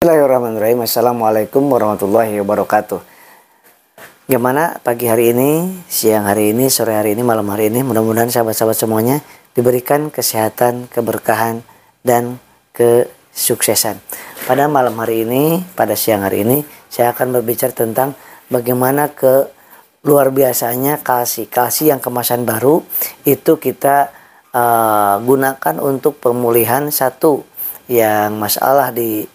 Bismillahirrahmanirrahim. Assalamualaikum warahmatullahi wabarakatuh. Gimana pagi hari ini, siang hari ini, sore hari ini, malam hari ini? Mudah-mudahan sahabat-sahabat semuanya diberikan kesehatan, keberkahan, dan kesuksesan. Pada malam hari ini, pada siang hari ini, saya akan berbicara tentang bagaimana ke luar biasanya kasih-kasih yang kemasan baru itu kita uh, gunakan untuk pemulihan satu yang masalah di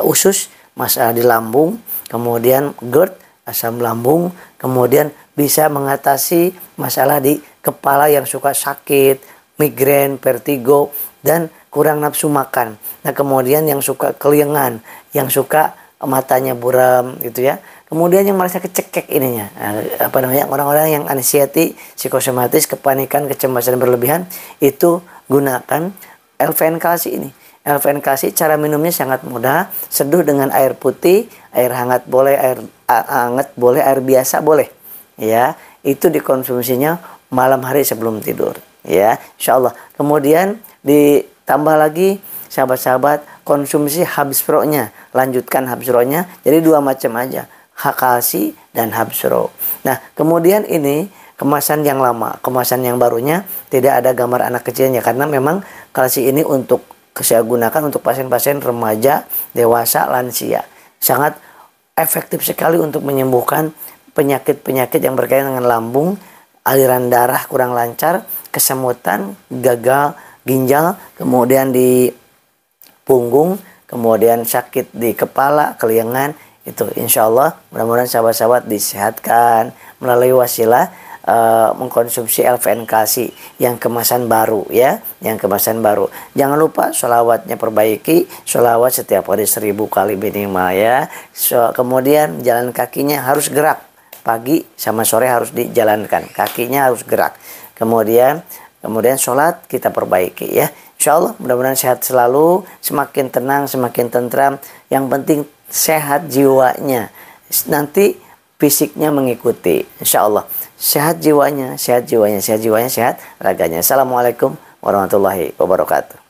usus, masalah di lambung, kemudian GERD, asam lambung, kemudian bisa mengatasi masalah di kepala yang suka sakit, migrain, vertigo, dan kurang nafsu makan. Nah, kemudian yang suka kelingan, yang suka matanya buram gitu ya. Kemudian yang merasa kecekek ininya, nah, apa namanya orang-orang yang anxiety, psikosomatis, kepanikan, kecemasan berlebihan itu gunakan LVN kalsi ini LVNKC cara minumnya sangat mudah, seduh dengan air putih, air hangat boleh, air hangat boleh, air biasa boleh. Ya, itu dikonsumsinya malam hari sebelum tidur. Ya, insya Allah. Kemudian ditambah lagi sahabat-sahabat konsumsi nya lanjutkan nya Jadi dua macam aja, hakasi dan habsro. Nah, kemudian ini kemasan yang lama, kemasan yang barunya tidak ada gambar anak kecilnya karena memang kalsi ini untuk saya gunakan untuk pasien-pasien remaja, dewasa, lansia. Sangat efektif sekali untuk menyembuhkan penyakit-penyakit yang berkaitan dengan lambung, aliran darah kurang lancar, kesemutan, gagal ginjal, kemudian di punggung, kemudian sakit di kepala, keliangan itu insya Allah mudah-mudahan sahabat-sahabat disehatkan melalui wasilah uh, mengkonsumsi kasih yang kemasan baru ya, yang kemasan baru. Jangan lupa sholawatnya perbaiki, sholawat setiap hari seribu kali minimal ya. So, kemudian jalan kakinya harus gerak, pagi sama sore harus dijalankan, kakinya harus gerak. Kemudian kemudian sholat kita perbaiki ya. Insya Allah mudah-mudahan sehat selalu, semakin tenang, semakin tentram. Yang penting sehat jiwanya. Nanti fisiknya mengikuti. Insya Allah sehat jiwanya, sehat jiwanya, sehat jiwanya, sehat raganya. Assalamualaikum warahmatullahi wabarakatuh.